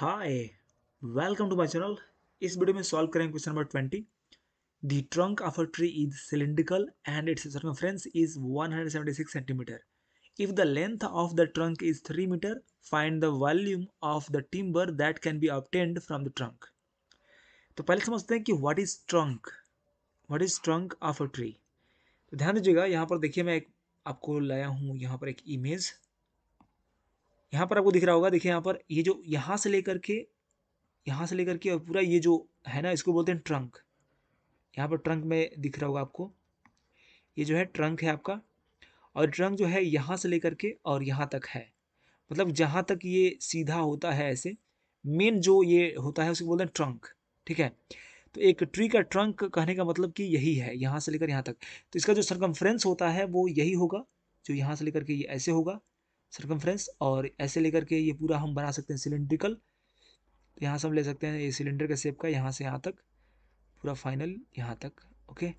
hi welcome to my channel इस video में solve करेंगे question number twenty the trunk of a tree is cylindrical and its circumference is six centimetre if the length of the trunk is three metre find the volume of the timber that can be obtained from the trunk तो पहले समझते हैं कि what is trunk what is trunk of a tree तो ध्यान दीजिएगा यहाँ पर देखिए मैं एक आपको लाया हूँ यहाँ पर एक इमेज यहाँ पर आपको दिख रहा होगा देखिए यहाँ पर ये जो यहाँ से लेकर के यहाँ से लेकर के और पूरा ये जो है ना इसको बोलते हैं ट्रंक यहाँ पर ट्रंक में दिख रहा होगा आपको ये जो है ट्रंक है आपका और ट्रंक जो है यहाँ से लेकर के और यहाँ तक है मतलब जहाँ तक ये सीधा होता है ऐसे मेन जो ये होता है उसको बोलते हैं ट्रंक ठीक है तो एक ट्री का ट्रंक कहने का मतलब कि यही है यहाँ से लेकर यहाँ तक तो इसका जो सरकम होता है वो यही होगा जो यहाँ से लेकर के ये ऐसे होगा सरकमफ्रेंस और ऐसे लेकर के ये पूरा हम बना सकते हैं सिलेंड्रिकल तो यहाँ से हम ले सकते हैं ये सिलेंडर के सेप का यहाँ से यहाँ तक पूरा फाइनल यहाँ तक ओके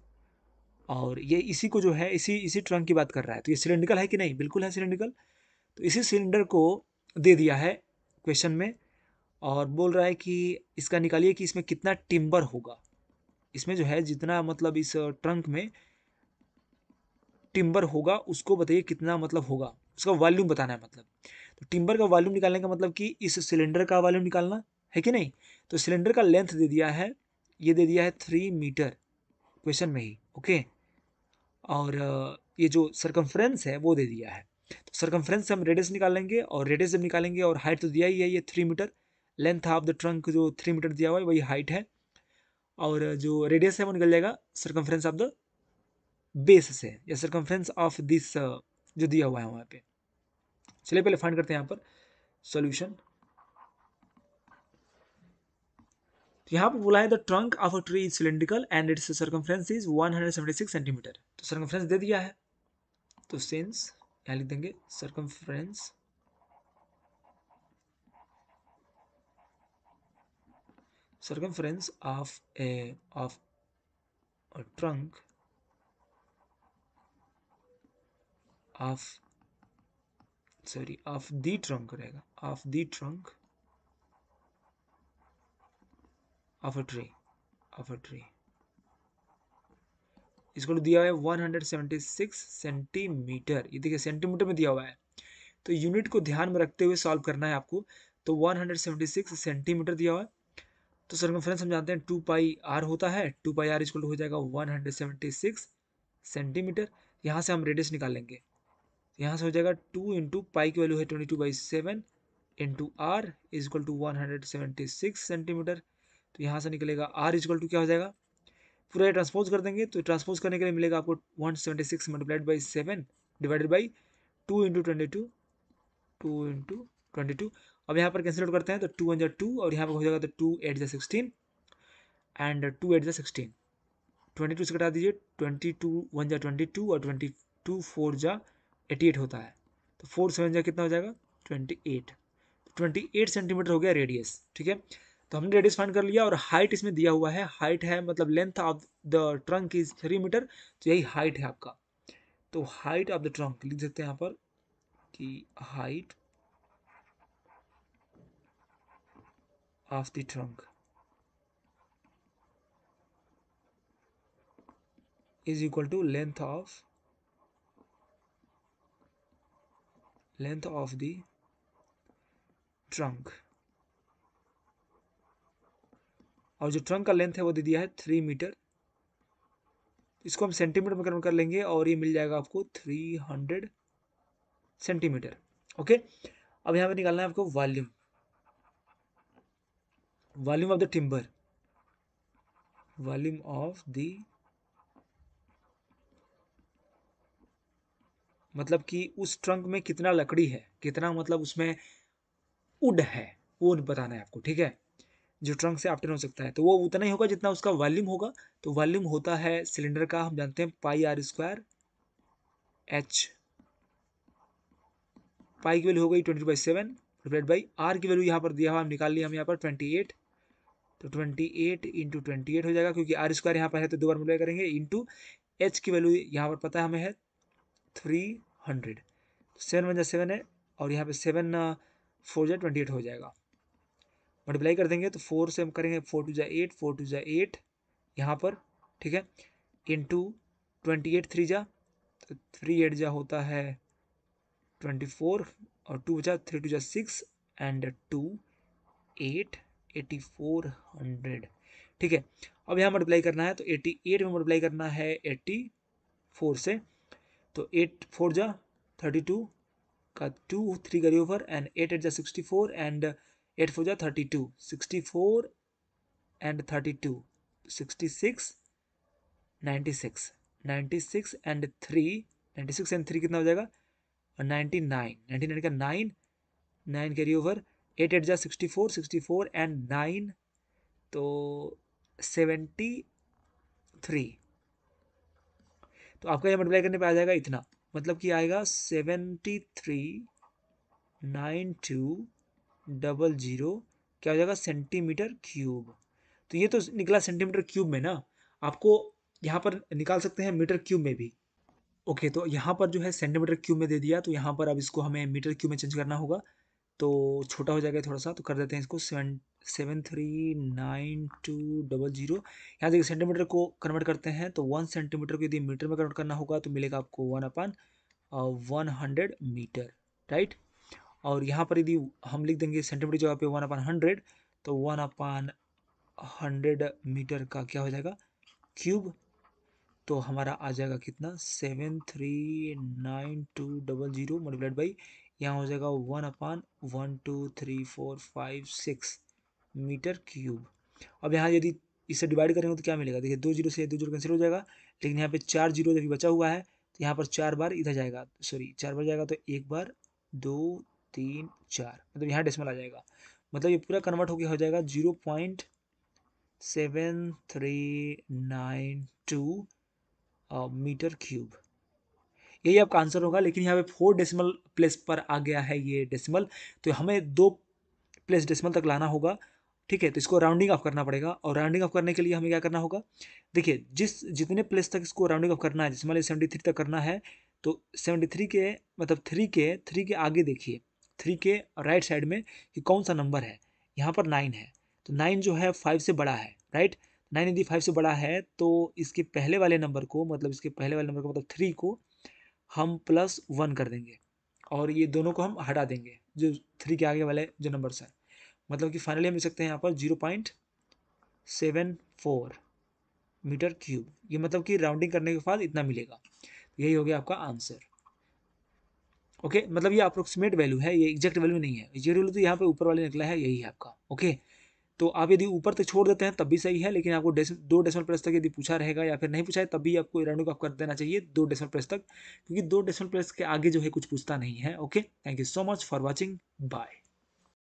और ये इसी को जो है इसी इसी ट्रंक की बात कर रहा है तो ये सिलेंड्रिकल है कि नहीं बिल्कुल है सिलेंड्रिकल तो इसी सिलेंडर को दे दिया है क्वेश्चन में और बोल रहा है कि इसका निकालिए कि इसमें कितना टिम्बर होगा इसमें जो है जितना मतलब इस ट्रंक में टिम्बर होगा उसको बताइए कितना मतलब होगा उसका वॉल्यूम बताना है मतलब तो टिम्बर का वॉल्यूम निकालने का मतलब कि इस सिलेंडर का वॉल्यूम निकालना है कि नहीं तो सिलेंडर का लेंथ दे दिया है ये दे दिया है थ्री मीटर क्वेश्चन में ही ओके और ये जो सरकमफ्रेंस है वो दे दिया है तो सरकमफ्रेंस से हम रेडियस निकालेंगे और रेडियस जब निकालेंगे और हाइट तो दिया ही है ये three metre length of the trunk जो थ्री मीटर दिया हुआ है वही हाइट है और जो रेडियस है वो निकल जाएगा सरकमफ्रेंस ऑफ द बेस से या सरकमफ्रेंस ऑफ दिस जो दिया हुआ है वहाँ पे चलिए पहले फाइंड करते हैं यहाँ पर सोल्यूशन तो यहाँ पर बोला है the trunk of a tree is cylindrical and its circumference is 176 centimetre तो सर्कमफ्रेंस दे दिया है तो सेंस यहाँ लिख देंगे circumference circumference of a of a of sorry of the trunk रहेगा of the trunk of a tree of a tree इसको दिया हुआ है 176 सेंटीमीटर ये देखिए सेंटीमीटर में दिया हुआ है तो यूनिट को ध्यान में रखते हुए सॉल्व करना है आपको तो 176 सेंटीमीटर दिया हुआ है तो सर हम जानते हैं टू पाई आर होता है टू पाई आर इसको हो जाएगा 176 सेंटीमीटर यहाँ से हम रेडियस निकालेंगे यहाँ से हो जाएगा टू इंटू पाई की वैल्यू है twenty two by seven into R is equal to one hundred seventy six centimetre तो यहाँ से निकलेगा आर इज इक्वल टू क्या हो जाएगा पूरा ट्रांसपोज कर देंगे तो ट्रांसपोज करने के लिए मिलेगा आपको one seventy six multiplied by seven divided by two into twenty two two into twenty two अब यहाँ पर कैंसिल आउट करते हैं तो टू वन जै टू और यहाँ पर हो जाएगा तो टू एट जै सिक्सटीन एंड टू एट जै सिक्सटीन ट्वेंटी टू से कटा दीजिए ट्वेंटी टू वन जै ट्वेंटी टू और ट्वेंटी टू फोर जा एटी एट होता है तो फोर सेवन जा कितना हो जाएगा ट्वेंटी एट तो ट्वेंटी एट सेंटीमीटर हो गया रेडियस ठीक है तो हमने रेडियस फाइंड कर लिया और हाइट इसमें दिया हुआ है हाइट है मतलब length of the trunk is three metre तो यही हाइट है आपका तो हाइट ऑफ द ट्रंक लिख सकते हैं यहाँ पर कि height of the trunk is equal to length of length of the trunk और जो ट्रंक का लेंथ है वो दे दिया है थ्री मीटर इसको हम सेंटीमीटर में कन्वर्ट कर लेंगे और ये मिल जाएगा आपको थ्री हंड्रेड सेंटीमीटर ओके अब यहाँ पे निकालना है आपको volume volume of the timber volume of the मतलब कि उस ट्रंक में कितना लकड़ी है कितना मतलब उसमें उड है वो बताना है आपको ठीक है जो ट्रंक से आफ्टर हो सकता है तो वो उतना ही होगा जितना उसका वॉल्यूम होगा तो वॉल्यूम होता है सिलेंडर का हम जानते हैं pi R square H pi की वैल्यू हो गई twenty by seven divide by R की वैल्यू यहाँ पर दिया हुआ हम निकाल लिया हम यहाँ पर ट्वेंटी एट तो twenty eight into twenty eight हो जाएगा क्योंकि आर स्क्वायर यहाँ पर है तो दो बार मल्टीप्लाई करेंगे इंटू एच की वैल्यू यहाँ पर पता है हमें है थ्री हंड्रेड सेवन वन जा सेवन है और यहाँ पे सेवन फोर जा ट्वेंटी एट हो जाएगा मल्टीप्लाई कर देंगे तो फोर से हम करेंगे फोर टू जा एट फोर टू जा एट यहाँ पर ठीक है into twenty eight three जा तो थ्री एट जा होता है ट्वेंटी फोर और टू जा थ्री टू जा six and two eight eighty four hundred ठीक है अब यहाँ मल्टीप्लाई करना है तो एटी एट में मल्टीप्लाई करना है एट्टी फोर से तो एट फोर जा थर्टी टू का टू थ्री करिए ओवर एंड एट एट जा sixty four and eight four जा thirty two sixty four and thirty two sixty six ninety six ninety six and three ninety six and three कितना हो जाएगा ninety nine ninety nine का nine nine carry over eight eight जा sixty four sixty four and nine तो seventy three तो आपका यहाँ multiply करने पे आ जाएगा इतना मतलब कि आएगा seventy three nine two double zero क्या हो जाएगा सेंटीमीटर क्यूब तो ये तो निकला सेंटीमीटर क्यूब में ना आपको यहाँ पर निकाल सकते हैं मीटर क्यूब में भी ओके तो यहाँ पर जो है सेंटीमीटर क्यूब में दे दिया तो यहाँ पर अब इसको हमें मीटर क्यूब में चेंज करना होगा तो छोटा हो जाएगा थोड़ा सा तो कर देते हैं इसको seven seven three nine two double zero यहाँ देखिए सेंटीमीटर को कन्वर्ट करते हैं तो वन सेंटीमीटर को यदि मीटर में कन्वर्ट करना होगा तो मिलेगा आपको one upon one hundred metre right और यहाँ पर यदि हम लिख देंगे सेंटीमीटर जगह पे वन अपान हंड्रेड तो वन अपान हंड्रेड मीटर का क्या हो जाएगा क्यूब तो हमारा आ जाएगा कितना seven three nine two double zero multiplied by यहाँ हो जाएगा one upon one two three four five six metre cube अब यहाँ यदि इससे डिवाइड करेंगे तो क्या मिलेगा देखिए दो जीरो से दो जीरो कैंसिल हो जाएगा लेकिन यहाँ पे चार जीरो जब बचा हुआ है तो यहाँ पर चार बार इधर जाएगा सॉरी चार बार जाएगा तो एक बार दो तीन चार मतलब यहाँ डेसिमल आ जाएगा मतलब ये पूरा कन्वर्ट होकर हो जाएगा zero point seven three nine two metre cube यही आपका आंसर होगा लेकिन यहाँ पे फोर डेसिमल प्लेस पर आ गया है ये डेसिमल तो हमें दो प्लेस डेसिमल तक लाना होगा ठीक है तो इसको राउंडिंग ऑफ करना पड़ेगा और राउंडिंग ऑफ करने के लिए हमें क्या करना होगा देखिए जिस जितने प्लेस तक इसको राउंडिंग ऑफ करना है जिसमें सेवेंटी थ्री तक करना है तो सेवेंटी थ्री के मतलब थ्री के थ्री के आगे देखिए थ्री के राइट साइड में कि कौन सा नंबर है यहाँ पर नाइन है तो नाइन जो है फाइव से बड़ा है राइट नाइन यदि फाइव से बड़ा है तो इसके पहले वाले नंबर को मतलब इसके पहले वाले नंबर को मतलब थ्री को हम प्लस वन कर देंगे और ये दोनों को हम हटा देंगे जो थ्री के आगे वाले जो नंबर्स हैं मतलब कि फाइनली हम लिख सकते हैं यहाँ पर zero point seven four metre cube ये मतलब कि राउंडिंग करने के बाद इतना मिलेगा यही हो गया आपका आंसर ओके मतलब ये अप्रोक्सीमेट वैल्यू है ये एग्जैक्ट वैल्यू नहीं है एग्जैक्ट वैल्यू तो यहाँ पर ऊपर वाले निकला है यही है आपका ओके तो आप यदि ऊपर तक छोड़ देते हैं तब भी सही है लेकिन आपको डेस, दो डेसिमल प्लेस तक यदि पूछा रहेगा या फिर नहीं पूछा है तब भी आपको रेणु को कर देना चाहिए दो डेसिमल प्लेस तक क्योंकि दो डेसिमल प्लेस के आगे जो है कुछ पूछता नहीं है okay thank you so much for watching bye